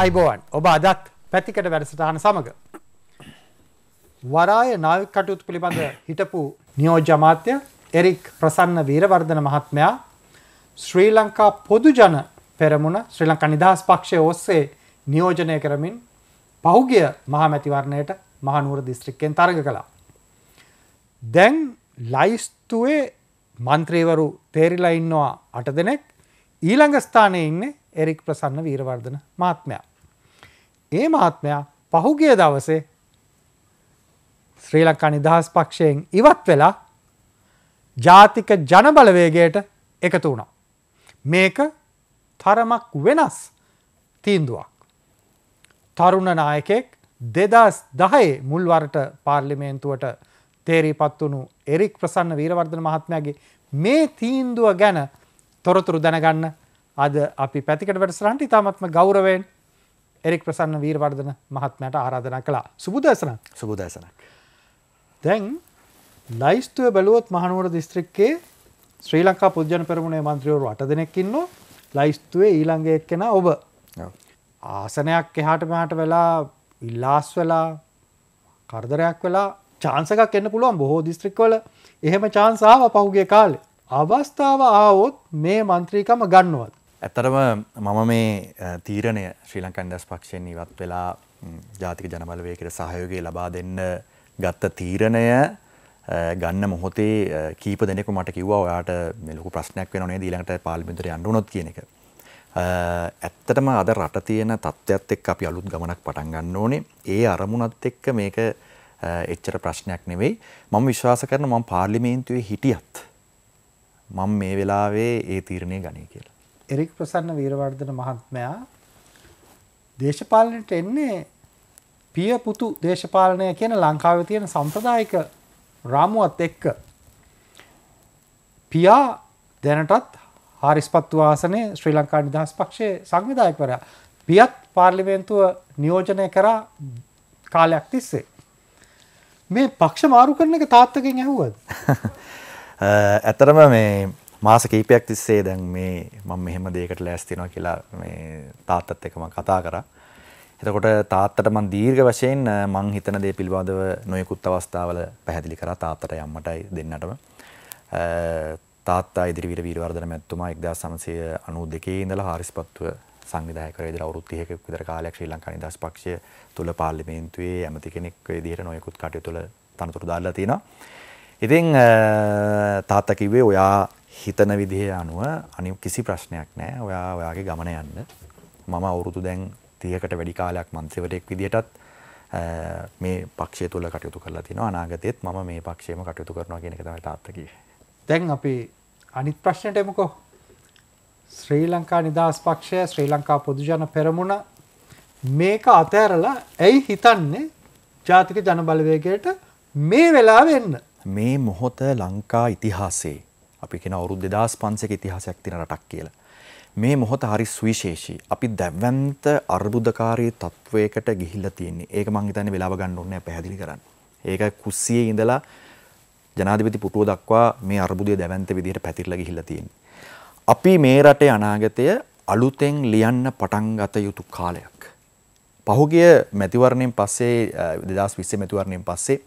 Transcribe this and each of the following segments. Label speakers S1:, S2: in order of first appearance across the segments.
S1: අයිබෝවන් ඔබ අදත් පැතිකට වැඩසටහන සමඟ. වරාය නාවික කටයුතු පිළිබඳ හිටපු නියෝජ්‍ය අමාත්‍ය එරික් ප්‍රසන්න වීරවර්ධන මහත්මයා ශ්‍රී ලංකා පොදුජන පෙරමුණ ශ්‍රී ලංකා නිදහස් පක්ෂය ඔස්සේ නියෝජනය කරමින් පහුගිය මහමැතිවරණයට මහනුවර දිස්ත්‍රික්කෙන් තරග කළා. දැන් ලයිස්තුවේ මන්ත්‍රීවරු තේරිලා ඉන්නවා අට දෙනෙක් ඊළඟ ස්ථානය ඉන්නේ එරික් ප්‍රසන්න වීරවර්ධන මාත්මයා. ඒ මාත්මයා පහුගිය දවසේ ශ්‍රී ලංකා නිදහස් පක්ෂයෙන් ඉවත් වෙලා ජාතික ජනබලවේගයට එකතු වුණා. මේක තරමක් වෙනස් තීන්දුවක්. තරුණ නායකෙක් දෙදස් දහයේ මුල්වරට පාර්ලිමේන්තුවට තේරීපත් වුණු එරික් ප්‍රසන්න වීරවර්ධන මහත්මයාගේ මේ තීන්දුව ගැන තොරතුරු දැනගන්න අද අපි පැතිකට වැඩසරන්ට ඉතාමත්ම ගෞරවෙන් එරෙක් ප්‍රසන්න වීරවර්ධන මහත්මයට ආරාධනා කළා සුබුදසන
S2: සුබුදසනක්
S1: දැන් ලයිස්තුව බැලුවොත් මහනුවර දිස්ත්‍රික්කේ ශ්‍රී ලංකා පුද්ජන පෙරමුණේ මන්ත්‍රියවරු අට දෙනෙක්කින්න ලයිස්තුවේ ඊළඟයක් කෙන ඔබ ආසනයක් එහාට මෙහට වෙලා ඉල්ලාස් වෙලා කරදරයක් වෙලා චාන්සකක් එන්න පුළුවන් බොහෝ දිස්ත්‍රික්වල එහෙම චාන්සාව පහුගේ කාලේ අවස්ථාව ආවොත් මේ මන්ත්‍රීකම ගන්නවත්
S2: ඇත්තරම මම මේ තීරණය ශ්‍රී ලංකන් දැස් පක්ෂයෙන් ඉවත් වෙලා ජාතික ජනබලවයකට සහයෝගේ ලබා දෙන්න ගත්ත තීරණය ගන්න මොහොතේ කීප දෙනෙකු මට කිව්වා ඔයාට මෙලොකු ප්‍රශ්නයක් වෙන නේ දීලඟට පාලිමිතර අන්ඩුනොත් කියන එක. ඇත්තටම අද රට තියෙන තත්ත්වත් එක් අපි අලුත් ගමනක් පටන් ගන්න ඕනේ ඒ අරමුණත් එක්ක මේක එච්චර ප්‍රශ්නයක් නෙවෙයි මම විශ්වාස කරන මම පාර්ලිමේන්තුවේ හිටියත් මං මේ වෙලාවේ ඒ තීරණය ගනී කියලා.
S1: එරික් ප්‍රසන්න වීරවර්ධන මහත්මයා දේශපාලනයට එන්නේ පිය පුතු දේශපාලනය කියන ලංකාවේ තියෙන සම්ප්‍රදායික රාමුවත් එක්ක පියා දැනටත් හාරිස්පත්තු ආසනයේ ශ්‍රී ලංකා නිදහස් පක්ෂයේ සංවිධායකවරයා පියත් පාර්ලිමේන්තුව නියෝජනය කරා කාලයක් තිස්සේ මේ පක්ෂ මාරු කරන එක තාත්තකෙන් ඇහුවද
S2: ඇතරම මේ මාස කීපයක් තිස්සේ දැන් මේ මම මෙහෙම දෙයකට ලෑස්තිනවා කියලා මේ තාත්තත් එක්ක මම කතා කරා. එතකොට තාත්තට මම දීර්ඝ වශයෙන් මම හිතන දේ පිළිබඳව නොයෙකුත් අවස්ථාවල පැහැදිලි කරා තාත්තට යම්මටයි දෙන්නටම. තාත්තා ඉදිරිවීර වීරවර්ධන මැතිතුමා 1992 ඉඳලා හාරිස්පත්තුව සංවිධායකවරයා ඉඳලා අවුරුදු 30ක විතර කාලයක් ශ්‍රී ලංකා නිදහස් පක්ෂය තුල පාර්ලිමේන්තුවේ ඇමති කෙනෙක් ඒ විදිහට නොයෙකුත් කටයුතු වල තනතුරු දාලා තිනවා. ඉතින් තාත්ත කිව්වේ ඔයා හිතන විදිහේ අනුව අනි කිසි ප්‍රශ්නයක් නෑ ඔයා ඔයාගේ ගමන යන්න මම අවුරුදු දැන් තියකට වැඩි කාලයක් මන්ත්‍රවරයෙක් විදිහටත් මේ පක්ෂය තුළ කටයුතු කරලා තිනවා අනාගතයත් මම මේ පක්ෂයම කටයුතු කරනවා කියෙන තම තාත්තකි
S1: දැන් අපි අනිත් ප්‍රශ්නයට එමකෝ ශ්‍රී ලංකා නිදහස් පක්ෂය ශ්‍රී ලංකා පොදුජන පෙරමුණ මේක අතඇරලා ඇයි
S2: හිතන්නේ ජාතික ජනබලවේගයට මේ වෙලා වෙන්න මේ මොහොත ලංකා ඉතිහාසයේ අපි කෙන අවුරුදු 2500ක ඉතිහාසයක් තියෙන රටක් කියලා. මේ මොහොත හරි සුවිශේෂී. අපි දැවැන්ත අර්බුදකාරී තත්වයකට ගිහිල්ලා තියෙන්නේ. ඒක මං හිතන්නේ වෙලාව ගන්න ඕනේ පැහැදිලි කරන්න. ඒක කුස්සියේ ඉඳලා ජනාධිපති පුටුව දක්වා මේ අර්බුදය දැවැන්ත විදිහට පැතිරලා ගිහිල්ලා තියෙන්නේ. අපි මේ රටේ අනාගතය අලුතෙන් ලියන්න පටන් ගත යුතු කාලයක්. පහුගිය මැතිවරණයෙන් පස්සේ 2020 මැතිවරණයෙන් පස්සේ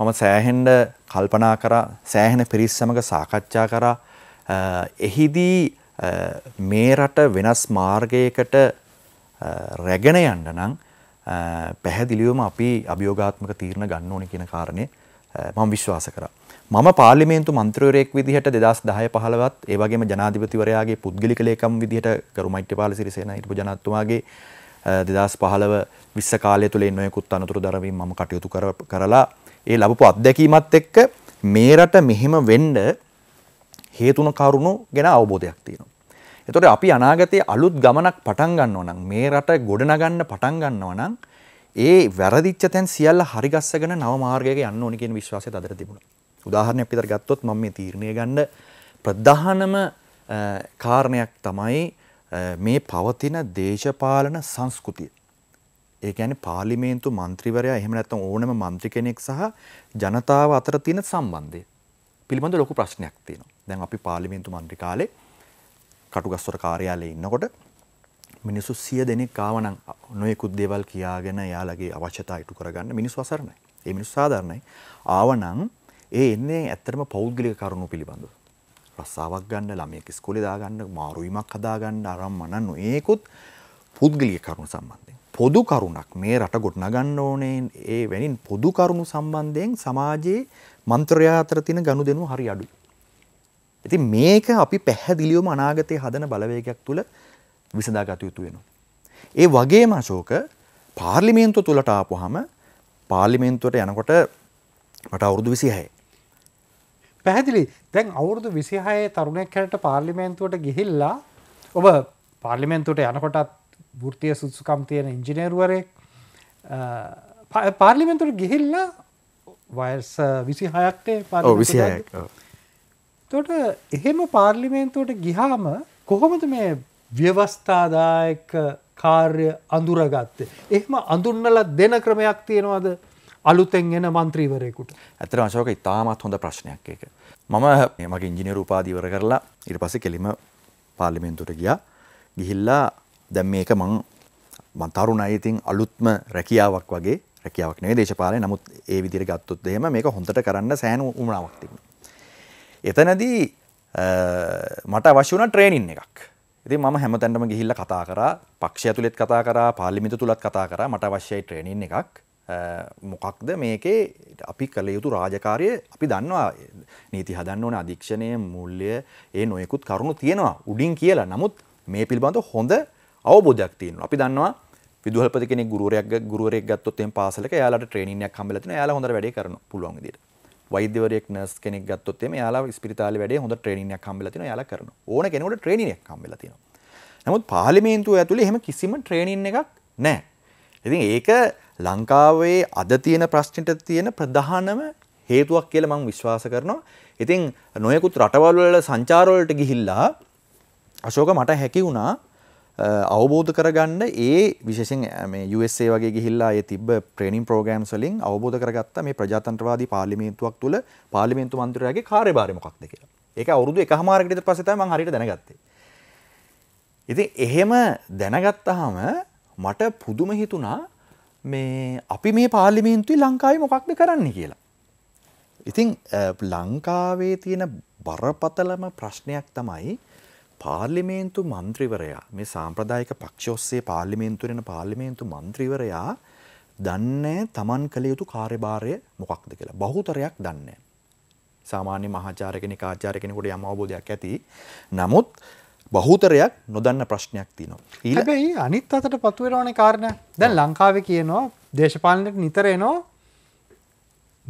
S2: මම සෑහෙන්ඩ කල්පනා කරා සෑහෙන පිරිස් සමඟ සාකච්ඡා කරා එහිදී මේ රට වෙනස් මාර්ගයකට රැගෙන යන්න නම් පැහැදිලිවම අපි අභියෝගාත්මක තීරණ ගන්න ඕනි කියන කාරණය මම විශ්වාස කරා. මම පාර්ලිමේන්තු මන්ත්‍රවරයෙක් විදිහට දෙදස් දහය පහලවත් ඒවගේම ජනාධිපතිවරයාගේ පුද්ගලික ලේකම් විදිහට ගරුමයිට්‍ය පාල සිරිසේන හිටපු ජනත්තුමාගේ දෙදස් පහලව විස්ස කාලය තුළේ නොයකුත් අනතුරු දරවීම මම කටයුතු කරලා ඒ ලැබපු අත්දැකීමත් එක්ක මේ රට මෙහෙම වෙන්න හේතුන කරුණු ගැන අවබෝධයක් තියෙනවා. එතකොට අපි අනාගතයේ අලුත් ගමනක් පටන් ගන්නවා නම් මේ රට ගොඩනගන්න පටන් ගන්නවා නම් ඒ වැරදිච්ච තැන් සියල්ල හරිගස්සගෙන නව මාර්ගයක යන්න ඕනි කියන විශ්වාසය අදට තිබුණා. උදාහරණයක් විතර ගත්තොත් මම මේ තීරණය ගන්න ප්‍රධානම කාරණයක් තමයි මේ පවතින දේශපාලන සංස්කෘතිය. ඒ කියන්නේ පාර්ලිමේන්තු මන්ත්‍රීවරයා එහෙම නැත්නම් ඕනම മന്ത്രി කෙනෙක් සහ ජනතාව අතර තියෙන සම්බන්ධය පිළිබඳ ලොකු ප්‍රශ්නයක් තියෙනවා. දැන් අපි පාර්ලිමේන්තු മന്ത്രി කාලේ කටුගස්වර කාර්යාලයේ ඉන්නකොට මිනිස්සු 100 දෙනෙක් ආවනම් නොයෙකුත් දේවල් කියාගෙන එයාලගේ අවශ්‍යතා ඉටු කරගන්න මිනිස්සු අසරණයි. ඒ මිනිස්සු සාධාරණයි. ආවනම් ඒ එන්නේ ඇත්තටම පෞද්ගලික කරුණු පිළිබඳව. රස්සාවක් ගන්න, ළමයෙක් ඉස්කෝලේ දාගන්න, මාරු වීමක් හදාගන්න, අරන් මනන් නොයෙකුත් පුද්ගලික කරුණු සම්බන්ධයෙන්. පොදු කරුණක් මේ රට ගොඩනගන්න ඕනේ ඒ වැනින් පොදු කරුණු සම්බන්ධයෙන් සමාජයේ මන්ත්‍රයා අතර තියෙන ගනුදෙනු හරි අඩුයි. ඉතින් මේක අපි පැහැදිලිවම අනාගතයේ හදන බලවේගයක් තුල විසඳා ගත යුතු වෙනවා. ඒ වගේම අශෝක පාර්ලිමේන්තුව තුලට ආපුවාම පාර්ලිමේන්තුවට යනකොට මට අවුරුදු 26. පැහැදිලි. දැන් අවුරුදු 26 තරුණයෙක් හැරට
S1: පාර්ලිමේන්තුවට ගිහිල්ලා ඔබ පාර්ලිමේන්තුවට යනකොටත් ෘතිය සුදුසුකම් තියෙන ඉංජිනේරුවරෙක් පාර්ලිමෙන්තුට ගිහිල්ල වයස් විසි හයක්ටේ ප විසියක් තොට එහෙම පාර්ලිමේන්තුවට ගිහාම කොහොමද මේ ව්‍යවස්ථාදායක කාර්ය
S2: අඳුරගත්තේ. එහම අඳුන්නල දෙන ක්‍රමයක් තියෙනවාද අලුතෙන් එන මන්ත්‍රීවරයකුට ඇතර අශෝක ඉතාමත් හොඳ ප්‍රශ්නයක් එක. මම මගේ ඉංජිනීර උපාදීවර කරලා ඉට පස කෙලිම පාර්ලිමෙන්තුට ගියා ගිහිල්ලා දැම් මේක මං මන්තරුණ අයිතින් අලුත්ම රැකියාවක් වගේ රැකියාවක් නේ දේශපාලය නමුත් ඒ විදිර ගත්තුත් එහෙම මේක හොඳට කරන්න සෑනු උමනාවක්තිම. එතනදී මට අවශ්‍ය වන ට්‍රේනින් එකක් ඉති ම හැමතැන්ටම ගිහිල්ල කතා කර පක්ෂය තුළෙත් කතා කර පාලිමිත තුළත් කතා කර මට අවශ්‍යයි ට්‍රේනින් එකක් මොකක්ද මේකේ අපි කළ යුතු රාජකාරය අපි දන්නවා නීති හදන්න ඕන අධීක්ෂණය මුල්ලය ඒ නොයෙකුත් කරුණු තියෙනවා උඩින් කියලා නමුත් මේ පිල්බඳ හොඳ අවබෝධයක් තියෙනවා. අපි දන්නවා විදුහල්පති කෙනෙක් ගුරුවරයෙක් ගුරුවරයෙක් ගත්තොත් එහෙම පාසලක එයාලට ට්‍රේනින් එකක් හම්බෙලා තිනවා. එයාලා හොඳට වැඩේ කරනවා පුළුවන් විදියට. වෛද්‍යවරයෙක් නර්ස් කෙනෙක් ගත්තොත් එහෙම එයාලා ස්පිරිතාලේ වැඩේ හොඳ ට්‍රේනින් එකක් හම්බෙලා තිනවා. එයාලා කරනවා. ඕන කෙනෙකුට ට්‍රේනින් එකක් හම්බෙලා තිනවා. නමුත් පාර්ලිමේන්තුව ඇතුලේ එහෙම කිසිම ට්‍රේනින් එකක් නැහැ. ඉතින් ඒක ලංකාවේ අද තියෙන ප්‍රශ්නෙට තියෙන ප්‍රධානම හේතුවක් කියලා මම විශ්වාස කරනවා. ඉතින් නොයෙකුත් රටවල් වල සංචාරවලට ගිහිල්ලා අශෝක මට හැකි වුණා අවබෝධ කරගන්න ඒ විශෂෙන් USA වගේ ගිහිල්ලා ඒ තිබ ප්‍රේනිම් ප්‍රෝගෑම් සලින් අවබෝධ කරගත්ත මේ ප්‍රජාතන්ත්‍රවාදී පාලිමේන්තුවක් තුළ පාලිමේන්තු මන්තරයාගේ කාර්යභාරමකක්ද කියලා ඒක අවුරුදු එක හමාරකට පසතම හරිට දැනගත්තේ. ඉති එහෙම දැනගත්තහම මට පුදුම හිතුනා මේ අපි මේ පාලිමේන්තුයි ලංකායි මොකක්ද කරන්න කියලා. ඉතිං ලංකාවේ තියෙන බරපතලම ප්‍රශ්නයක් තමයි පාර්ලිමේන්තු මන්ත්‍රීවරයා මේ සාම්ප්‍රදායික පක්ෂ ඔස්සේ පාර්ලිමේන්තුවෙන පාර්ලිමේන්තු මන්ත්‍රීවරයා දන්නේ තමන් කළ යුතු කාර්යභාරය මොකක්ද කියලා. බහුතරයක් දන්නේ. සාමාන්‍ය මහාචාර්ය කෙනෙක් ආචාර්ය කෙනෙකුට යම් අවබෝධයක් ඇති. නමුත් බහුතරයක් නොදන්න ප්‍රශ්නයක් තියෙනවා. ඊළඟයි අනිත් අතට පතු වෙනවනේ
S1: කාරණා. දැන් ලංකාවේ කියනවා දේශපාලනයට නිතර එනවා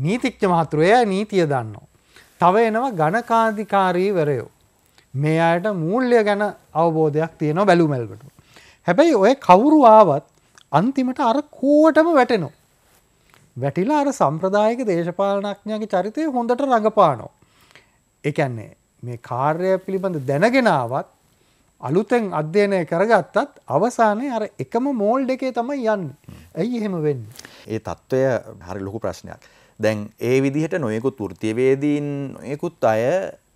S1: නීතිඥ මහතුරු එයා නීතිය දන්නවා. තව එනවා ගණකාධිකාරීවරයෝ. මේ අයට මූල්්‍ය ගැන අවබෝධයක් තියෙන බැලුමැල්බට. හැබැයි ඔය කවුරු ආවත් අන්තිමට අර කෝටම වැටෙනෝ. වැටිලා අර සම්ප්‍රදායක දේශපාලනඥගේ චරිතය හොඳට රඟපානෝ. එකන්නේ මේ කාර්ය පිළිබඳ දැනගෙනාවත් අලුතෙන් අධ්‍යයනය කරගත්තත් අවසානය අර එකම මෝල්ඩ එකේ තමයි යන්න ඇයි එහෙම වෙන්න.
S2: ඒ තත්ත්වය හරි ලොකු ප්‍රශ්නයක්. දැන් ඒ විදිහට නොයෙකුත් ෘතියවේදීන් නොයෙකුත් අය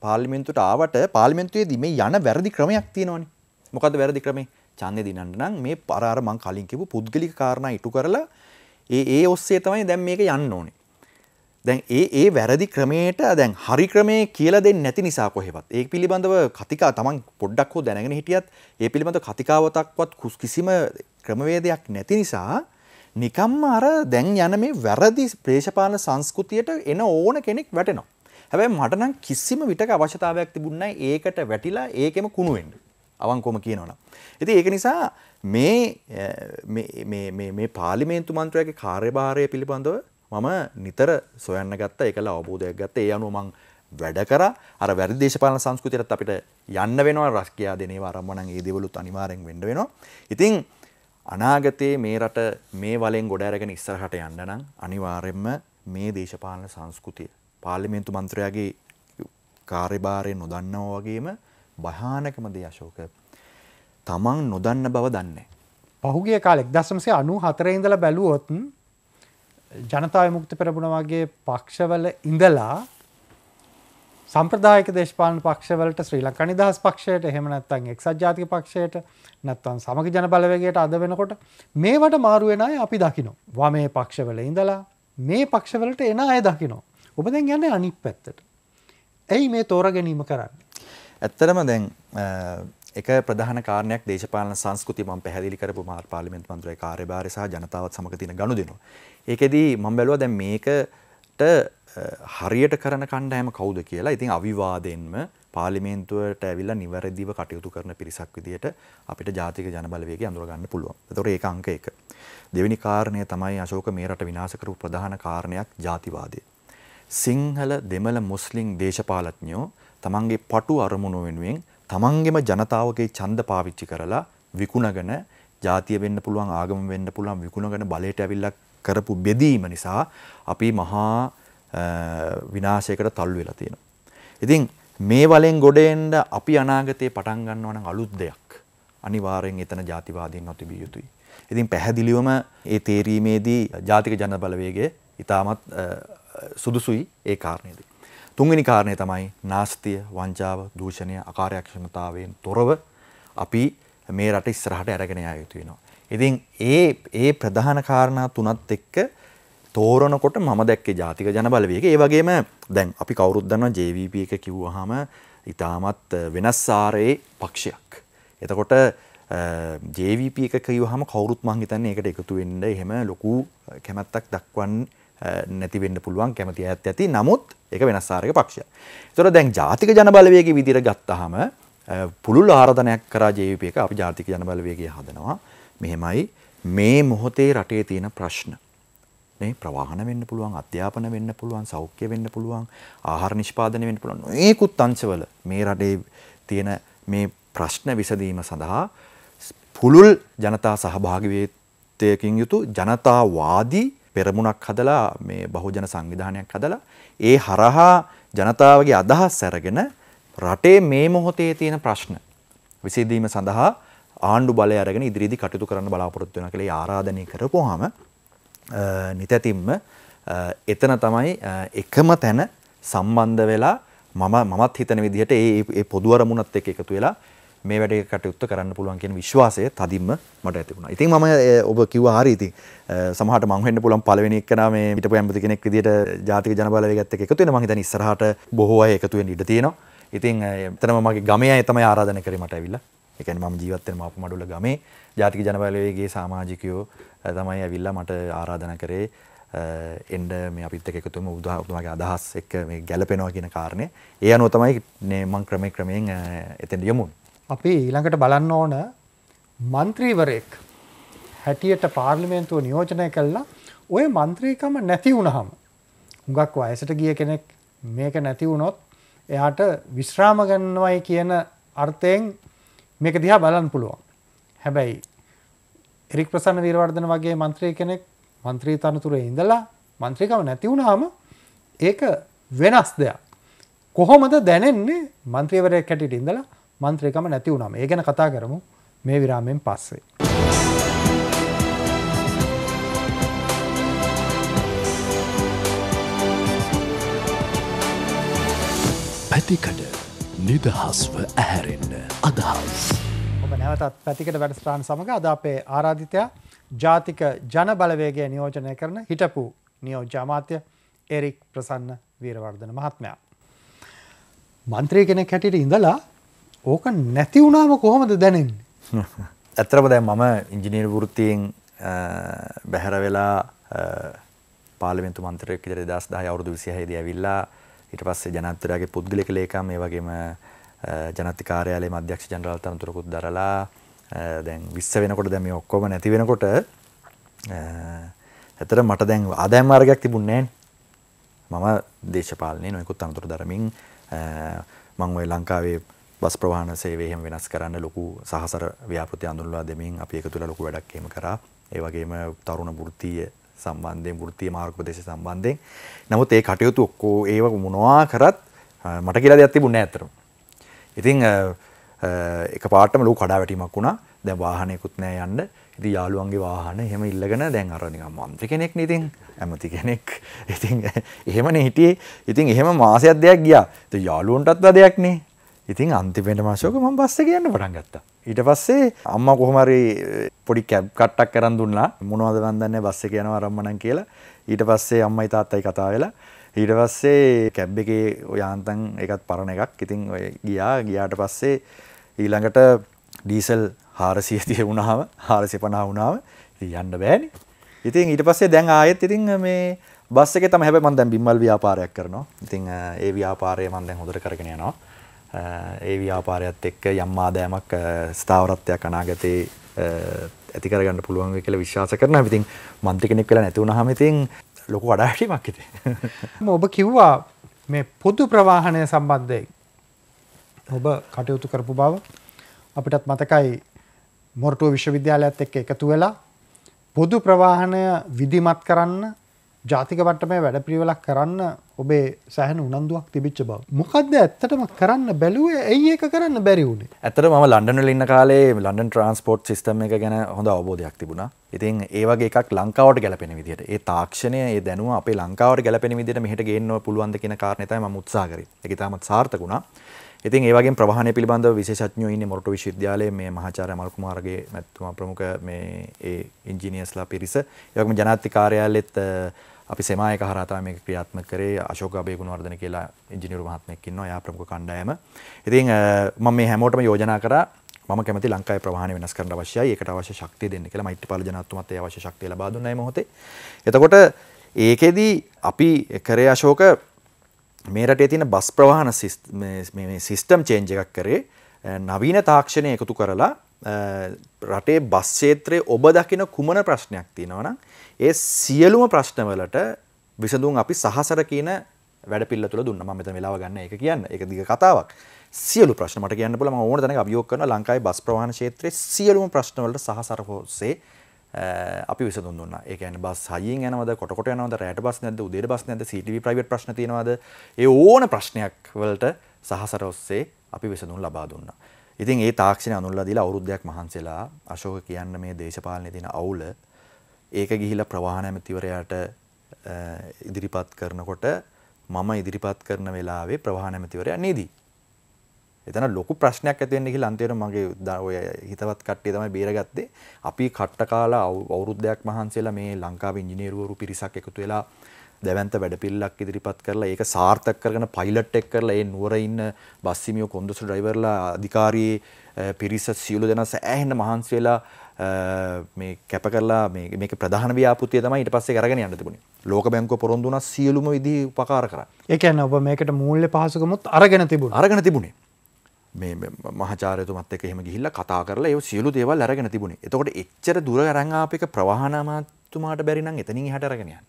S2: පාලිමෙන්තුට ආවට පාලිමෙන්තුයේදී මේ යන වැරදි ක්‍රමයක් තියෙනවානේ. මොකද්ද වැරදි ක්‍රමේ? ඡන්දය දිනන්න නම් මේ අර අර මං කලින් කිව්ව පුද්ගලික කාරණා ඉටු කරලා ඒ ඒ ඔස්සේ තමයි දැන් මේක යන්න ඕනේ. දැන් ඒ ඒ වැරදි ක්‍රමයට දැන් හරි ක්‍රමේ කියලා දෙන්නේ නැති නිසා කොහෙවත් ඒ පිළිබඳව කතිකා තමන් පොඩ්ඩක් හෝ දැනගෙන හිටියත් ඒ පිළිබඳව කතිකාවතක්වත් කිසිම ක්‍රමවේදයක් නැති නිසා නිකම්ම අර දැන් යන මේ වැරදි ප්‍රේශපාලන සංස්කෘතියට එන ඕන කෙනෙක් වැටෙනවා. හැබැයි මටනම් කිසිම විටක අවශ්‍යතාවයක් තිබුණයි ඒකට වැටිලා ඒකෙම කුණුවෙන්ට අවංකොම කියනවනම්. ඉති ඒක නිසා මේ පාලිමේන්තු මන්ත්‍රයක කාර්යභාරය පිළිබඳව මම නිතර සොයන්න ගත්ත එකල අවබෝධයක් ගත්ත ඒ අනුමං වැඩ කර අර වැරි දේශපාලන සංස්කෘතියටත් අපිට යන්න වෙනවා රස්කයා දෙනවා ආරම්භණන් ඒ දේවලුත් අනිවාර්යෙන් වෙන්න වෙනවා. ඉතින් අනාගතයේ මේ රට මේ වලෙන් ගොඩ අරගෙන ඉස්සරහට යන්න නම් අනිවාර්යෙන්ම මේ දේශපාලන සංස්කෘතිය පාර්ලිමේන්තු මන්ත්‍රයාගේ කාර්යභාරය නොදන්නව වගේම භයානකම දේ අශෝක තමන් නොදන්න බව දන්නේ. පහුගිය කාලෙක්
S1: දසමසේ අනු හතරඉඳල බැලුවොත් ජනතාව මුක්ති පෙරබුණ වගේ පක්ෂවල ඉඳලා සම්ප්‍රදායක දේශපාලන පක්ෂවලට ශ්‍රී ලංකා නිදහස් පක්ෂයට එහෙම නැත්නම් එක්සත් ජාතික පක්ෂයට නැත්නම් සමග ජන බලවේගයට අද වෙනකොට මේවට මාරු වෙන අය අපි දකිනවා. වමේ පක්ෂවල ඉඳලා මේ පක්ෂවලට එන අය දකිනවා.
S2: ඔබ දැන් යන්න අනිත් පැත්තට. ඇයි මේ තෝර ගැනීම කරන්න. ඇත්තරම දැන් එක ප්‍රධාන කාරණයක් දේශපාලන සංස්කෘති මම පැහැදිලි කරපු මාර් පාර්ලිමේන්තු මන්ත්‍රී කාර්යභාරය සහ ජනතාවත් සමග තියෙන ගනුදෙනුව. ඒකෙදී මම බැලුවා දැන් මේකට හරියට කරන කණ්ඩායම කවුද කියලා. ඉතින් අවිවාදෙන්ම පාර්ලිමේන්තුවට ඇවිල්ලා නිවැරදිව කටයුතු කරන පිරිසක් විදිහට අපිට ජාතික ජනබලවේගය අඳුර ගන්න පුළුවන්. ඒතකොට ඒක අංක 1. දෙවෙනි කාරණය තමයි අශෝක මේ රට විනාශ කරපු ප්‍රධාන කාරණයක් ජාතිවාදය. සිංහල දෙමළ මුස්ලිම් දේශපාලඥයෝ තමන්ගේ පටු අරමුණු වෙනුවෙන් තමන්ගේම ජනතාවගේ ඡන්ද පාවිච්චි කරලා විකුණගෙන ජාතිය වෙන්න පුළුවන් ආගම වෙන්න පුළුවන් විකුණගෙන බලයට ඇවිල්ලා කරපු බෙදීම නිසා අපි මහා විනාශයකට තල්ලු වෙලා තියෙනවා. ඉතින් මේ වලෙන් ගොඩ එන්න අපි අනාගතේ පටන් ගන්නවා නම් අලුත් දෙයක්. අනිවාර්යෙන් එතන ජාතිවාදීන් නොතිබිය යුතුයි. ඉතින් පැහැදිලිවම ඒ තේරීමේදී ජාතික ජන බලවේගය ඉතාමත් සුදුසුයි ඒ කාරණයේදී. තුන්වෙනි කාරණය තමයි නාස්තිය, වංචාව, දූෂණය, අකාර්යක්ෂමතාවයෙන් තොරව අපි මේ රට ඉස්සරහට අරගෙන යා යුතු වෙනවා. ඉතින් ඒ ඒ ප්‍රධාන කාරණා තුනත් එක්ක තෝරනකොට මම දැක්කේ ජාතික ජනබලවේග. ඒ වගේම දැන් අපි කවුරුත් දන්නවා JVP එක කිව්වහම ඊටමත් වෙනස් ආරයේ පක්ෂයක්. එතකොට JVP එක කිව්වහම කවුරුත් මං හිතන්නේ ඒකට එකතු වෙන්න එහෙම ලොකු කැමැත්තක් දක්වන්නේ නැතිවෙන්න පුළුවන් කැමති ඇත් ඇති නමුත් එක වෙනස්සාරක පක්ෂ. තොර දැන් ජාතික ජනබලවයක විදිර ගත්තහම පුළුල් ආරධනයක් කරා ජයප එක අපි ජාතික ජනබලවයගේ හදනවා මෙහෙමයි මේ මොහොතේ රටේ තියෙන ප්‍රශ්න. ප්‍රවාහන වෙන්න පුළුවන් අධ්‍යාපන වෙන්න පුළුවන් සෞඛ්‍ය වෙන්න පුළුවන් ආහාර නිෂ්පාදන වෙන්න පුළුවන් ඒකුත් අංශවල මේ රටේ තියෙන මේ ප්‍රශ්න විසඳීම සඳහා පුළුල් ජනතා සහභාගිවේත්වයකින් යුතු ජනතාවාදී පෙරමුණක් හදලා මේ බහුජන සංවිධානයක් හදලා ඒ හරහා ජනතාවගේ අදහස් අරගෙන රටේ මේ මොහොතේ තියෙන ප්‍රශ්න විසඳීම සඳහා ආණ්ඩු බලය අරගෙන ඉදිරියේදී කටයුතු කරන්න බලාපොරොත්තු වෙනවා කියලා ආරාධනය කරපුවාම නිතැතිම්ම එතන තමයි එකම තැන සම්බන්ධ වෙලා මම මමත් හිතන විදිහට ඒ පොදු අරමුණත් එක්ක එකතු වෙලා මේ වැඩේ කටයුත්ත කරන්න පුළුවන් කියන විශ්වාසය තදින්ම මට ඇති වුණා. ඉතින් මම ඔබ කිව්වා හරි ඉතින් සමහරට මං වෙන්න පුළුවන් පළවෙනි එක්කනා මේ හිටපු ඇම්බති කෙනෙක් විදියට ජාතික ජනබලවේගයත් එක්ක එකතු වෙන මං හිතන්නේ ඉස්සරහට බොහෝ අය එකතු වෙන්න ඉඩ තියෙනවා. ඉතින් එතනම මගේ ගමේ අය තමයි ආරාධනා කරේ මට ඇවිල්ලා. ඒ කියන්නේ මම ජීවත් වෙන මාපු මඩුල ගමේ ජාතික ජනබලවේගයේ සමාජිකයෝ තමයි ඇවිල්ලා මට ආරාධනා කරේ එන්ඩ මේ අපිත් එක්ක එකතුම උදාහතුමාගේ අදහස් එක්ක මේ ගැලපෙනවා කියන කාරණය ඒ අනුව තමයි මං ක්‍රමය ක්‍රමයෙන් එතෙන්ට යමුන්
S1: අපි ඊළඟට බලන්න ඕන മന്ത്രിවරයෙක් හැටියට පාර්ලිමේන්තුව නියෝජනය කළා ওই മന്ത്രിකම නැති වුණාම හුඟක් වයසට ගිය කෙනෙක් මේක නැති වුණොත් එයාට විශ්‍රාම ගන්නවයි කියන අර්ථයෙන් මේක දිහා බලන්න පුළුවන්. හැබැයි එරික් ප්‍රසන්න වීරවර්ධන වගේ മന്ത്രി කෙනෙක් മന്ത്രി තනතුරේ ඉඳලා മന്ത്രിකම නැති වුණාම ඒක වෙනස් දෙයක්. කොහොමද දැනෙන්නේ മന്ത്രിවරයෙක් හැටියට ඉඳලා මන්ත්‍රයකම නැති වුණම ඒ ගැන කතා කරමු මේ විරාමෙන් පස්සේ.
S2: පැතිකඩ නිදහස්ව ඇහැරෙන්න අදහස්.
S1: ඔබ නැවතත් පැතිකට වැඩස්ටාන් සමඟ අද අපේ ආරාධිතයා ජාතික ජන බලවේගේ නියෝජනය කරන හිටපු නියෝජාමාත්‍ය එරික් ප්‍රසන්න වීරවර්ධන මහත්මයා. මන්ත්‍රී කෙනෙක් හැටියට ඉඳලා ඕක නැති වුණාම කොහොමද දැනෙන්නේ
S2: ඇත්තරම දැන් මම ඉංජිනීර් වෘත්තියෙන් බැහැර වෙලා පාලිමෙන්තු මන්ත්‍රයක් විදිහට 2010 අවුරුදු 26 දී ඇවිල්ලා ඊට පස්සේ ජනාධිපතිවරයාගේ පුද්ගලික ලේකම් ඒ වගේම ජනාධිපති කාර්යාලයේ මධ්‍යක්ෂ ජනරාල් තනතුරකුත් දරලා දැන් 20 වෙනකොට දැන් මේ ඔක්කොම නැති වෙනකොට ඇතර මට දැන් ආදායම් මාර්ගයක් තිබුණේ නැහැ මම දේශපාලනයේ නොයෙකුත් තනතුරු දරමින් මම ওই ලංකාවේ බස් ප්‍රවාහන සේවය එහෙම වෙනස් කරන්න ලොකු සහසර ව්‍යාපෘති අඳුන්වා දෙමින් අපි ඒක තුළ ලොකු වැඩක් එහෙම කරා. ඒ වගේම තරුණ වෘත්තීය සම්බන්ධයෙන් වෘත්තීය මාර්ග ප්‍රදේශ සම්බන්ධයෙන්. නමුත් ඒ කටයුතු ඔක්කො ඒව මොනවා කරත් මට කියලා දෙයක් තිබුණේ නැහැ අතරම. ඉතින් එක පාටම ලොකු කඩාවැටීමක් වුණා. දැන් වාහනයකුත් නැහැ යන්න. ඉතින් යාළුවන්ගේ වාහන එහෙම ඉල්ලගෙන දැන් අර නිකන් മന്ത്രി කෙනෙක් නේ ඉතින් ඇමති කෙනෙක්. ඉතින් එහෙමනේ හිටියේ. ඉතින් එහෙම මාසයක් දෙයක් ගියා. ඉතින් යාළුවන්ටත් දෙයක් නේ. ඉතින් අන්තිමට මාශෝක ම බස්ස කියන්න පටන් ගත්තා. ඊට පස්සේ අම්ම කොහොමරි පොඩි කැබ් කට්ටක් කරන් දුන්නා මොනවද වන්දන්න බස්ස කියනවා රම්මණන් කියලා ඊට පස්සේ අම්මයි තාත්තයි කතා වෙලා ඊට පස්සේ කැබ් එකේ ඔයාන්තන් එකත් පරණ එකක් ඉතින් ඔය ගියා ගියාට පස්සේ ඊළඟට ඩීසල් හාරසිය තිය වුණාව හාරසි පනා වුණාව යන්න බෑනි ඉතින් ඊට පස්සේ දැන් ආයෙත් ඉතින් මේ බස්සක තම හැබ මන් දැන් බිම්මල් ව්‍යාපාරයක් කරනවා ඉතින් ඒ ව්‍යාපාරය මන් දැන් හොඳට කරගෙන යනවා ඒ ව්‍යාපාරයත් එක්ක යම් ආදායමක් ස්ථාවරත්වයක් අනාගතේ ඇති කරගන්න පුළුවන් වෙයි කියලා විශ්වාස කරනවා. ඉතින් මන්ත්‍රී කෙනෙක් වෙලා නැති වුණාම ඉතින් ලොකු වඩාවීමක් ඉතින්.
S1: ඔබ කිව්වා මේ පොදු ප්‍රවාහනය සම්බන්ධයෙන් ඔබ කටයුතු කරපු බව අපිටත් මතකයි මොරටුව විශ්වවිද්‍යාලයත් එක්ක එකතු වෙලා පොදු ප්‍රවාහනය විධිමත් කරන්න ජාතික වට්ටමේ වැඩපිළිවෙලක් කරන්න ඔබේ සෑහන උනන්දුවක් තිබිච්ච බව. මොකක්ද ඇත්තටම කරන්න බැලුවේ ඇයි ඒක කරන්න බැරි වුණේ.
S2: ඇතට ම ලන්ඩනල ඉන්න කාලේ ලන්ඩන් ට්‍රන්ස්පෝට් සිස්ටම එක ගැන හොඳ අවබෝධයක් තිබුණා ඉතින් ඒවගේ එකක් ලංකාවට ගැලපෙන විදිට ඒ තාක්ෂණය දැනුව අප ලංකාවට ගැලපෙන විදිට මෙහට ගේන්නව පුළුවන්ද කියන කාරණතයි ම මුත්සාකර එක තාමත් සාර්ථකුණා ඉතින් ඒවගේ ප්‍රහණ පිබඳ විශෂඥ ඉන්න මොට විශ්ද්‍යාලය මේ මහාචාර මල්කුමාරගේ මැත්තුම ප්‍රමුඛ මේ ඒ ඉංජිනියස්ලා පිරිස යකම ජනාත්‍ය කාර්යාලෙත් අපි සෙමායක හරහා තමයි මේක ක්‍රියාත්මක කරේ අශෝක අබේගුණවර්ධන කියලා ඉංජිනේරු මහත්මයෙක් ඉන්නවා එයා ප්‍රමුඛ කණ්ඩායම. ඉතින් මම මේ හැමෝටම යෝජනා කරා මම කැමති ලංකාවේ ප්‍රවාහන වෙනස් කරන්න අවශ්‍යයි. ඒකට අවශ්‍ය ශක්තිය දෙන්න කියලා මෛත්‍රීපාල ජනාධිපතිතුමත් ඒ අවශ්‍ය ශක්තිය ලබා දුන්නා මේ මොහොතේ. එතකොට ඒකෙදි අපි කරේ අශෝක මේ රටේ තියෙන බස් ප්‍රවාහන සිස්ටම් චේන්ජ් එකක් කරේ නවීන තාක්ෂණය එකතු කරලා රටේ බස් ක්ෂේත්‍රයේ ඔබ දකින කුමන ප්‍රශ්නයක් තියෙනවා නම් ඒ සියලුම ප්‍රශ්නවලට විසඳුම් අපි සහසර කියන වැඩපිල්ල තුළ දුන්නා. මම මෙතන වෙලාව ගන්න ඒක කියන්න. ඒක දිග කතාවක්. සියලු ප්‍රශ්න මට කියන්න පුළුවන්. මම ඕන තැනක අභියෝග කරනවා ලංකාවේ බස් ප්‍රවාහන ක්ෂේත්‍රයේ සියලුම ප්‍රශ්නවලට සහසර හොස්සේ අපි විසඳුම් දුන්නා. ඒ කියන්නේ බස් හයියෙන් යනවද, කොට කොට යනවද, රැයට බස් නැද්ද, උදේට බස් නැද්ද, CTV ප්‍රයිවට් ප්‍රශ්න තියෙනවද? ඒ ඕන ප්‍රශ්නයක් වලට සහසර ඔස්සේ අපි විසඳුම් ලබා දුන්නා. ඉතින් ඒ තාක්ෂණය අනුල්ලා දීලා අවුරුද්දයක් මහන්සිලා අශෝක කියන්න මේ දේශපාලනයේ තියෙන අවුල ඒක ගිහිලා ප්‍රවාහන ඇමතිවරයාට ඉදිරිපත් කරනකොට මම ඉදිරිපත් කරන වෙලාවේ ප්‍රවාහන ඇමතිවරයා නේදී. එතන ලොකු ප්‍රශ්නයක් ඇති වෙන්නේ කියලා අන්තිමට මගේ ඔය හිතවත් කට්ටිය තමයි බේරගත්තේ. අපි කට්ට කාලා අවුරුද්දයක් මහන්සිලා මේ ලංකාවේ ඉංජිනේරුවරු පිරිසක් එකතු වෙලා දැවන්ත වැඩපිල්ලක් ඉදිරිපත් කරලා ඒක සාර්ථක කරගෙන පයිලට් එක කරලා ඒ නුවර ඉන්න බස් හිමියෝ කොන්දොස්තර ඩ්‍රයිවර්ලා අධිකාරී පිරිස සියලු දෙනා සෑහෙන මහන්සි වෙලා මේ කැප කරලා මේ මේක ප්‍රධාන ව්‍යාපෘතිය තමයි ඊට පස්සේ අරගෙන යන්න තිබුණේ. ලෝක බැංකුව පොරොන්දු වුණා සියලුම විදිහ උපකාර කරා.
S1: ඒ කියන්නේ ඔබ මේකට මූල්‍ය පහසුකමුත් අරගෙන තිබුණා. අරගෙන තිබුණේ.
S2: මේ මහාචාර්යතුමත් එක්ක එහෙම ගිහිල්ලා කතා කරලා ඒ සියලු දේවල් අරගෙන තිබුණේ. එතකොට එච්චර දුර අරන් ආපේක ප්‍රවාහන අමාත්‍යතුමාට බැරි නම් එතනින් එහාට අරගෙන යන්න.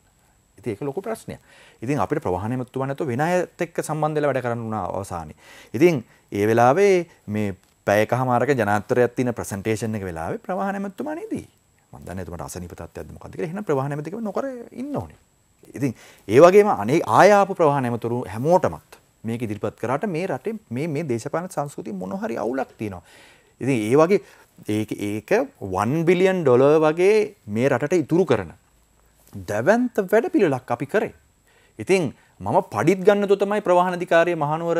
S2: ඉතින් ඒක ලොකු ප්‍රශ්නයක්. ඉතින් අපිට ප්‍රවාහනයමත්තුව නැතුව වෙන අයත් එක්ක සම්බන්ධ වෙලා වැඩ කරන්න උනා අවසානයේ. ඉතින් ඒ වෙලාවේ මේ පැයකමාරක ජනාත්තරයක් තියෙන ප්‍රසන්ටේෂන් එක වෙලාවේ ප්‍රවාහනයමත්තුමා නේදී. මම දන්නේ එතුමාට අසනීප තත්ත්වයක්ද මොකක්ද කියලා. එහෙනම් ප්‍රවාහනයමතිකව නොකර ඉන්න ඕනේ. ඉතින් ඒ වගේම අනේ ආය ආපු ප්‍රවාහනයමතුරු හැමෝටමත් මේක ඉදිරිපත් කරාට මේ රටේ මේ මේ දේශපාලන සංස්කෘතිය මොන හරි අවුලක් තියෙනවා. ඉතින් ඒ වගේ ඒක ඒක 1 බිලියන් ඩොලර් වගේ මේ රටට ඉතුරු කරන දැවන්ත වැඩ පිළිලක් අපි කරේ. ඉතින් මම පඩිත් ගන්න තුතමයි ප්‍රවාහණධිකාරය මහනුවර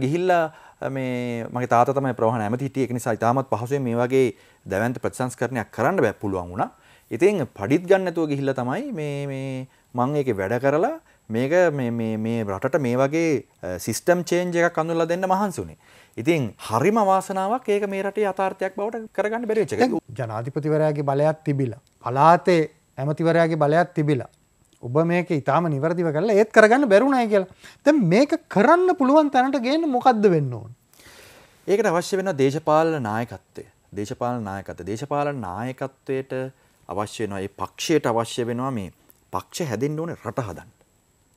S2: ගිහිල්ලා මේ මගේ තාත තමයි ප්‍රවාහණ ඇමති හිටිය එක නිසා ඉතාමත් පහසුවෙන් මේ වගේ දැවන්ත ප්‍රතිසංස්කරණයක් කරන්න බෑ පුළුවන් වුණා. ඉතින් පඩිත් ගන්න නැතුව ගිහිල්ලා තමයි මේ මේ මම ඒකේ වැඩ කරලා මේක මේ මේ මේ රටට මේ වගේ සිස්ටම් චේන්ජ් එකක් අඳුරලා දෙන්න මහන්සි වුණේ. ඉතින් හරිම වාසනාවක් ඒක මේ රටේ යථාර්ථයක් බවට කරගන්න බැරි වෙච්ච එක.
S1: ජනාධිපතිවරයාගේ බලයක් තිබිලා පලාතේ ඇමතිවරයාගේ බලයක් තිබිලා. ඔබ මේක ඉතාම නිවැරදිව කරලා ඒත් කරගන්න බැරුණයි කියලා තැ මේක කරන්න පුළුවන් තැනට ගේන්න මොකක්ද වෙන්න ඕන්.
S2: ඒකට අවශ්‍ය වෙන දේශපාල නායකත්තේ දේශපාල නායකත දේශපාල නායකත්වයට අවශ්‍ය වෙනවා ඒ පක්ෂයට අවශ්‍ය වෙනවා මේ පක්ෂ හැදෙන්න්න ඕන රට හදන්න.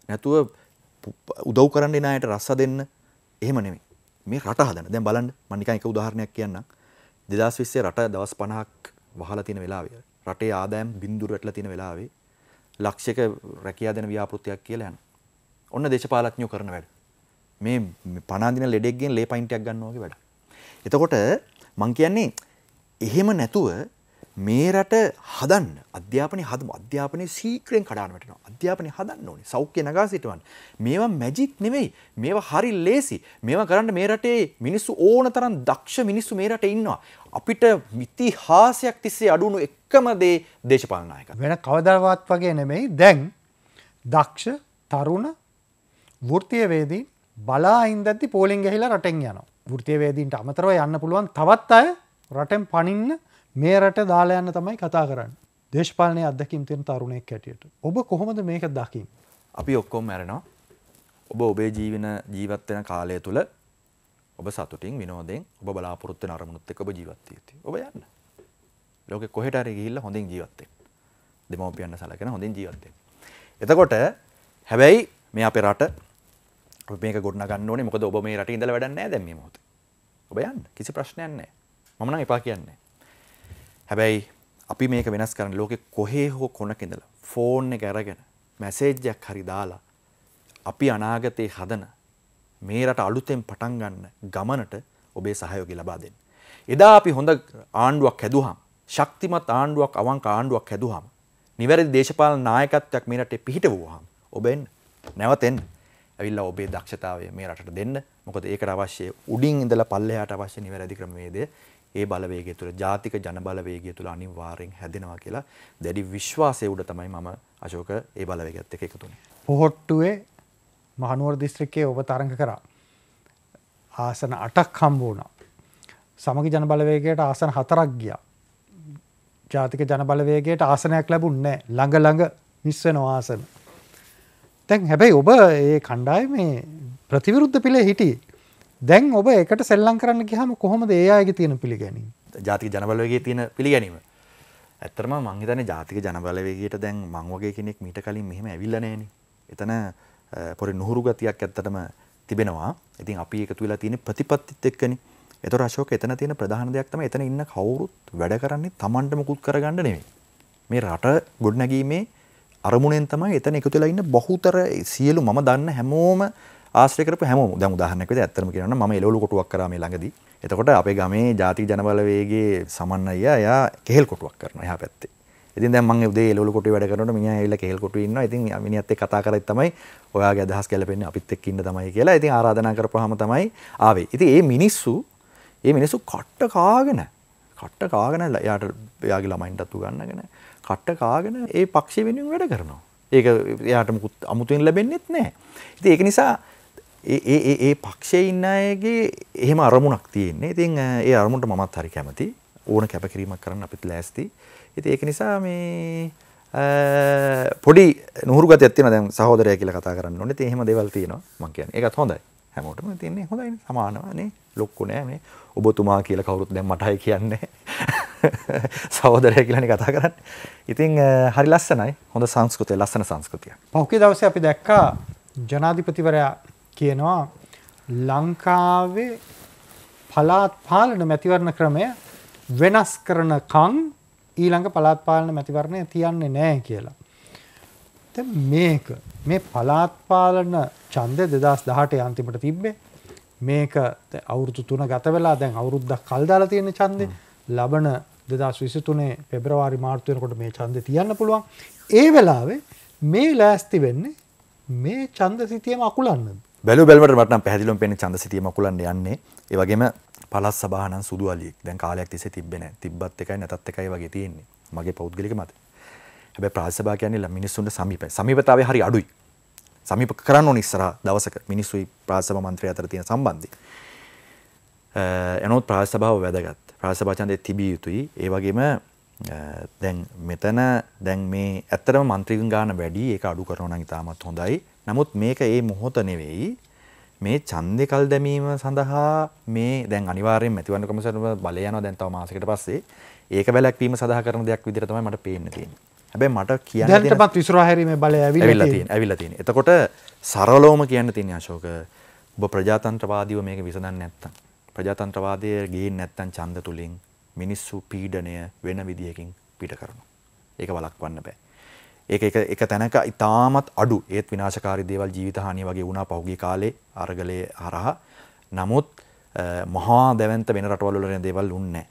S2: නැතුව උදව් කරන්න එනයට රස්ස දෙන්න එහෙම නෙමේ මේ රට හදන දැන් බලන්න මනිකා එක උදාහරණයක් කියන්න දෙදස් විස්සේ රට දවස් පණහක් වහලා තියෙන වෙලාවේ රටේ ආදායම් බිඳුර වැටලා තියෙන වෙලාවේ ලක්ෂයක රැකියා දෙන ව්‍යාපෘතියක් කියලා යන. ඔන්න දේශපාලඥයෝ කරන වැඩ. මේ පනාදින ලෙඩෙක්ගෙන් ලේ පයින්ටයක් ගන්නවා වගේ වැඩ. එතකොට මං කියන්නේ එහෙම නැතුව මේ රට හදන්න අධ්‍යාපනය හදම අධ්‍යාපනය සීක්‍රයෙන් කඩානටනවා අධ්‍යාපනය හදන්න ඕනේ සෞඛ්‍ය නගා සිටුවන් මේවා මැජික් නෙවෙයි මේවා හරි ලේසි මේවා කරන්න මේ රටේ මිනිස්සු ඕන තරම් දක්ෂ මිනිස්සු මේ රට ඉන්නවා අපිට මිතිහාසයක් තිස්සේ අඩුණු එක්කම දේ දේශපාලනායක
S1: වෙන කවදරවත් වගේ නෙමෙයි දැන් දක්ෂ තරුණ වෘතියවේදී බලා ඉන්දද්දි පෝලිං ගහිලා රටෙන් යනවා වෘතියවේදීන්ට අමතරව යන්න පුළුවන් තවත් අය රටෙන් පනින්න මේ රට දාලා යන්න තමයි කතා කරන්න දේශපාලනය අදකින් තින තරුණෙක් හැටියට ඔබ කොහොමද මේක දකිින්
S2: අපි ඔක්කොම් මැරෙනවා ඔබ ඔබේ ජීවන ජීවත්වෙන කාලය තුළ ඔබ සතුටින් විනෝදෙන් ඔබ බලාපොරත්ත අරමුණුත් එක ඔබ ජීවත්තය ති ඔබ යන්න ලෝක කොහෙටර ගිල්ල හොඳින් ජීවත්තෙන් දෙමවපියන්න සලකෙන හොඳින් ජීවත්තෙන් එතකොට හැබැයි මේ අපේ රට මේ ගොඩ ගන්න මොකද ඔබ මේ රට ඉඳල වැඩන්න දැම මොත ඔබ යන්න කිසි ප්‍රශ්නයන්නේ මමන එපා කියන්නේ හැබැයි අපි මේක වෙනස් කරන්න ලෝකෙ කොහේ හෝ කොනක ඉඳලා ෆෝන් එක අරගෙන මැසේජ් එකක් හරි දාලා අපි අනාගතේ හදන මේ රට අලුතෙන් පටන් ගන්න ගමනට ඔබේ සහයෝගය ලබා දෙන්න. එදා අපි හොඳ ආණ්ඩුවක් හැදුවහම ශක්තිමත් ආණ්ඩුවක් අවංක ආණ්ඩුවක් හැදුවහම නිවැරදි දේශපාලන නායකත්වයක් මේ රටේ පිහිටවුවහම ඔබ එන්න නැවතෙන්න ඇවිල්ලා ඔබේ දක්ෂතාවය මේ රටට දෙන්න මොකද ඒකට අවශ්‍ය උඩින් ඉඳලා පල්ලෙහාට අවශ්‍ය නිවැරදි ක්‍රමවේදය ඒ බලවේගය තුළ ජාතික ජනබලවේගය තුළ අනිවාර්යෙන් හැදෙනවා කියලා දැඩි විශ්වාසය උඩ තමයි මම අශෝක ඒ බලවේගයත් එක්ක එකතු වුණේ.
S1: පොහොට්ටුවේ මහනුවර දිස්ත්‍රික්කයේ ඔබ තරඟ කරා. ආසන 8ක් හම්බ වුණා. සමගි ජනබලවේගයට ආසන 4ක් ගියා. ජාතික ජනබලවේගයට ආසනයක් ලැබුණේ නැහැ. ළඟ ළඟ මිස් වෙන ආසන. දැන් හැබැයි ඔබ ඒ කණ්ඩායමේ ප්‍රතිවිරුද්ධ පිළේ හිටියේ දැන් ඔබ එකට සෙල්ලං කරන්න ගහම කොහොමද ඒ අයගේ තියෙන පිළිගැනීම
S2: ජාතික ජනබලවගේ තියෙන පිළිගැනීම ඇත්තරම මංහිතන ජාතික ජනබලවේගේට දැන් මංවගේ කෙනෙක් මීට කලින් මෙහෙම ඇවිල්ලනෑන එතන පොරි නොහුරු ගතියක් ඇත්තටම තිබෙනවා ඉතින් අපි එක තුලා තියෙන ප්‍රතිපත්තිත් එක්කන එත රශෝක එතන තියෙන ප්‍රධාන දෙයක් තම එතන ඉන්න කවුරුත් වැඩ කරන්නේ තමන්ටමකුත් කරගන්න නෙවේ මේ රට ගොඩනැගීමේ අරමුණෙන් තමයි එතන එකතුලා ඉන්න බහුතර සියලු මම දන්න හැමෝම ආශ්‍රයකරපු හැම දැ උදාහනක ඇත්තම කියන්න ම එලු කොටුවක් කරම ලඟද එතකොට අපේ ගමේ ජාති ජනබලවේගේ සමන්න අය යා කෙල් කොටුවක් කරන හ පැත්තේ ඉති ම දේ ලු කොට වැඩ කරන මිය එල්ල කෙල් කොට ඉන්න ඉති මිනිත්තේ කතා කරත් තමයි ඔයාගේ අදහස් කැලපෙන් අපිත් එක් ඉන්න තමයි කියලා ඉති ආරාධනා කරපුහම තමයි ආවේ ඉති ඒ මිනිස්සු ඒ මිනිස්සු කට්ට කාගෙන කට්ට කාගෙන යාට යාගේ ළමයින්ටත්තු ගන්නගෙන කට්ට කාගෙන ඒ පක්ෂි වෙනින් වැඩ කරනවා ඒක යාට මුකුත් අමුතුවෙන් ලැබෙන්නෙත් නෑ ඉති ඒක නිසා ඒ ඒ ඒ පක්ෂයේ ඉන්න අයගේ එහෙම අරමුණක් තියෙන්නේ. ඉතින් ඒ අරමුණට මමත් හරි කැමති. ඕන කැපකිරීමක් කරන්න අපිත් ලෑස්ති. ඉතින් ඒක නිසා මේ පොඩි නුහුරු ගතියක් තියෙනවා දැන් සහෝදරය කියලා කතා කරන්න ඕනේ. ඉතින් එහෙම දේවල් තියෙනවා මම කියන්නේ. ඒකත් හොඳයි. හැමෝටම තියන්නේ හොඳයි සමානව නේ. ලොක්කු නෑ මේ. ඔබතුමා කියලා කවුරුත් දැන් මටයි කියන්නේ. සහෝදරය කියලානේ කතා කරන්නේ. ඉතින් හරි ලස්සනයි. හොඳ සංස්කෘතිය, ලස්සන සංස්කෘතියක්.
S1: පහුගිය දවසේ අපි දැක්කා ජනාධිපතිවරයා කියනවා ලංකාවේ පළාත් පාලන මැතිවරණ ක්‍රමය වෙනස් කරන කං ඊළඟ පළාත් පාලන මැතිවරණය තියන්නේ නෑ කියලා. මේක මේ පළාත් පාලන ඡන්දය 2018 අන්තිමට තිබ්බේ. මේක අවුරුදු 3 ගත වෙලා දැන් අවුරුද්දක් කල් දාලා තියෙන ඡන්දේ ලබන 2023 පෙබරවාරි මාර්තු වෙනකොට මේ ඡන්දේ තියන්න පුළුවන්. ඒ වෙලාවේ මේ ලෑස්ති වෙන්නේ මේ ඡන්ද සිතියම අකුලන්නද?
S2: බැලු බැල්මට මටනම් පැහැදිලිවම පෙනෙන ඡන්දසිතිය මකුලන්න යන්නේ. ඒ වගේම පළස් සභානම් සුදු අලියෙක්. දැන් කාලයක් තිස්සේ තිබ්බේ නැහැ. තිබ්බත් එකයි නැතත් එකයි වගේ තියෙන්නේ. මගේ පෞද්ගලික මතය. හැබැයි ප්‍රාදේශ සභා කියන්නේ මිනිස්සුන්ට සමීපයි. සමීපතාවය හරි අඩුයි. සමීප කරන්න ඕන ඉස්සරහා දවසක මිනිස්සුයි ප්‍රාදේශ සභා මන්ත්‍රී අතර තියෙන සම්බන්ධය. එනොත් ප්‍රාදේශ සභාව වැදගත්. ප්‍රාදේශ සභා ඡන්දය තිබිය යුතුයි. ඒ වගේම දැන් මෙතන දැන් මේ ඇත්තටම මන්ත්‍රීකම් ගන්න වැඩි ඒක අඩු කරනවා නම් ඉතාමත් හොඳයි. නමුත් මේක ඒ මොහොත නෙවෙයි මේ ඡන්දේකල් දැමීම සඳහා මේ දැන් අනිවාර්යයෙන් මැතිවරණ කොමිසම බලය යනවා දැන් තව මාසයකට පස්සේ ඒක වැළැක්වීම සඳහා කරන දෙයක් විදිහට තමයි මට පේන්න තියෙන්නේ. හැබැයි මට කියන්න තියෙන දැන්ටපත්
S1: විසුරා හැරීමේ බලය ඇවිල්ලා තියෙනවා.
S2: ඇවිල්ලා තියෙනවා. එතකොට සරලවම කියන්න තියෙන්නේ අශෝක ඔබ ප්‍රජාතන්ත්‍රවාදීව මේක විසඳන්නේ නැත්තම් ප්‍රජාතන්ත්‍රවාදයේ ගේන්නේ නැත්තම් ඡන්ද තුලින් මිනිස්සු පීඩණය වෙන විදියකින් පිට කරනවා. ඒක වළක්වන්න බෑ. ඒක එක එක තැනක ඉතාමත් අඩු ඒත් විනාශකාරී දේවල් ජීවිතහානිය වගේ වුණා පහුගිය කාලේ අරගලයේ හරහා. නමුත් මහා දැවන්ත වෙන රටවල් වල දේවල් උන්නේ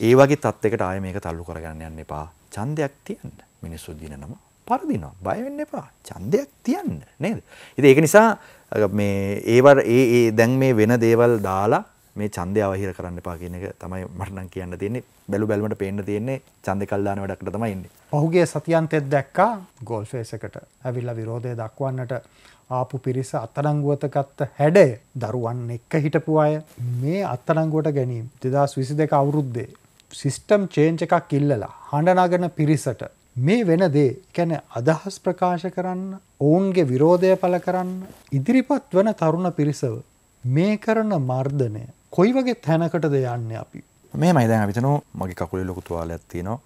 S2: ඒ වගේ තත්යකට ආයෙ මේක තල්ලු කරගන්න යන්න එපා. ඡන්දයක් තියන්න. මිනිස්සු දිනනම පරදිනවා. බය වෙන්න එපා. ඡන්දයක් තියන්න නේද? ඉතින් ඒක නිසා මේ ඒවට ඒ ඒ දැන් මේ වෙන දේවල් දාලා මේ ඡන්දය අවහිර කරන්න එපා කියන එක තමයි මට නම් කියන්න තියෙන්නේ. බැලු බැලමට පේන්න තියෙන්නේ ඡන්දේ කල්දාන වැඩකට තමයි ඉන්නේ.
S1: ඔහුගේ සතියන්තෙත් දැක්කා ගෝල් ෆේස් එකට ඇවිල්ලා විරෝධය දක්වන්නට ආපු පිරිස අත්අඩංගුවට ගත්ත හැඩය දරුවන් එක්ක හිටපු අය මේ අත්අඩංගුවට ගැනීම 2022 අවුරුද්දේ සිස්ටම් චේන්ජ් එකක් ඉල්ලලා හඬ නගන පිරිසට මේ වෙන දේ කැන අදහස් ප්‍රකාශ කරන්න ඔවුන්ගේ විරෝධය පළ කරන්න ඉදිරිපත් වන තරුණ පිරිසව මේ කරන මර්ධනය කොයි වගේ තැනකටද යන්න අපි
S2: මේ මයිදැන් අපිතන මගේ කකුලි ලොකු තුවාලයක් තියෙනවා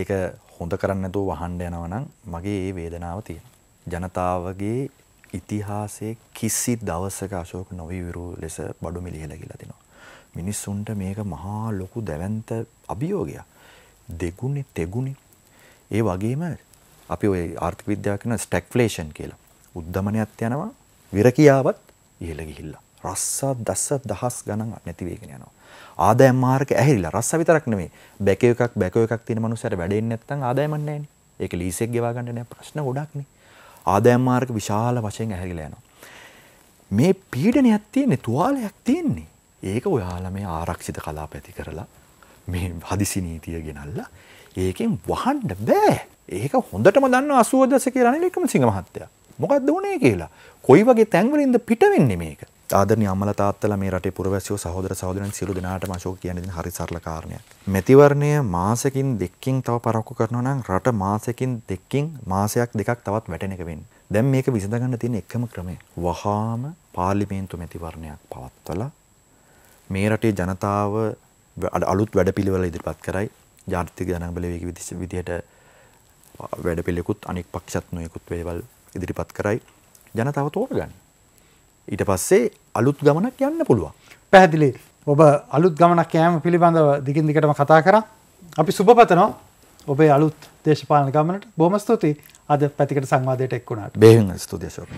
S2: ඒක හොඳ කරන්නතු වහන්ඩ යනවනම් මගේ ඒ වේදනාව තියෙන. ජනතාවගේ ඉතිහාසේ කිසි දවසක අශෝක නොවීවිරු ලෙස බඩු මිලිහල කියලා තිනවා. මිනිස්සුන්ට මේක මහා ලොකු දැවන්ත අභියෝගය දෙගුණෙ තෙගුණි ඒ වගේම අපි ඔය ආර්ථික විද්‍යාව කියන ස්ටැක්ෆ්ලේෂන් කියලා උද්ධමනයත් යනවා විරකියාවත් ඉහළ ගිහිල්ලා රස්සා දස දහස් ගණන් නැති වෙගෙන යනවා. ආදායම් මාර්ග ඇහැරිලා රස්සා විතරක් නෙමෙයි බැක එකක් බැක එකක් තියෙන මනුස්සයර වැඩෙන්නේ නැත්නම් ආදායමක් නැහැ නේ. ඒක ලීස් එක ගෙවා ගන්න නෑ ප්‍රශ්න ගොඩක් නේ. ආදායම් මාර්ග විශාල වශයෙන් ඇහැරිලා යනවා. මේ පීඩනයක් තියෙන්නේ තුවාලයක් තියෙන්නේ. ඒක ඔයාලා මේ ආරක්ෂිත කලාප ඇති කරලා මේ හදිසි නීතිය ගෙනල්ලා ඒකෙන් වහන්න බෑ. ඒක හොඳටම දන්න 80 දශකයේ රනිල් එකම සිංහ මහත්තයා. මොකද්ද උනේ කියලා. කොයි වගේ තැන්වලින්ද පිට වෙන්නේ මේක? ආදරණීය අම්මලා තාත්තලා මේ රටේ පුරවැසියෝ සහෝදර සහෝදරයන් සියලු දෙනාටම අශෝක කියන්නේ දෙන හරි සරල කාරණයක්. මෙතිවරණය මාසෙකින් දෙකකින් තව පරක්කු කරනවා නම් රට මාසෙකින් දෙකකින් මාසයක් දෙකක් තවත් වැටෙන එක වෙන්නේ. දැන් මේක විසඳගන්න තියෙන එකම ක්‍රමය වහාම පාර්ලිමේන්තු මෙතිවරණයක් පවත්වලා මේ රටේ ජනතාව අලුත් වැඩපිළිවෙල ඉදිරිපත් කරයි ජාතික ජනබලවේග විදිහට වැඩපිළිවෙකුත් අනෙක් පක්ෂත් නොයෙකුත් වේවල් ඉදිරිපත් කරයි ජනතාව තෝරගන්න. ඊට පස්සේ අලුත් ගමනක් යන්න පුළුවන්. පැහැදිලි. ඔබ අලුත්
S1: ගමනක් යෑම පිළිබඳව දිගින් දිගටම කතා කරා. අපි සුබපතනවා ඔබේ අලුත් දේශපාලන ගමනට බොහොම ස්තුතියි. අද පැතිකට සංවාදයට එක් වුණාට.
S2: බෙහෙවින් ස්තුතියි ශෝක.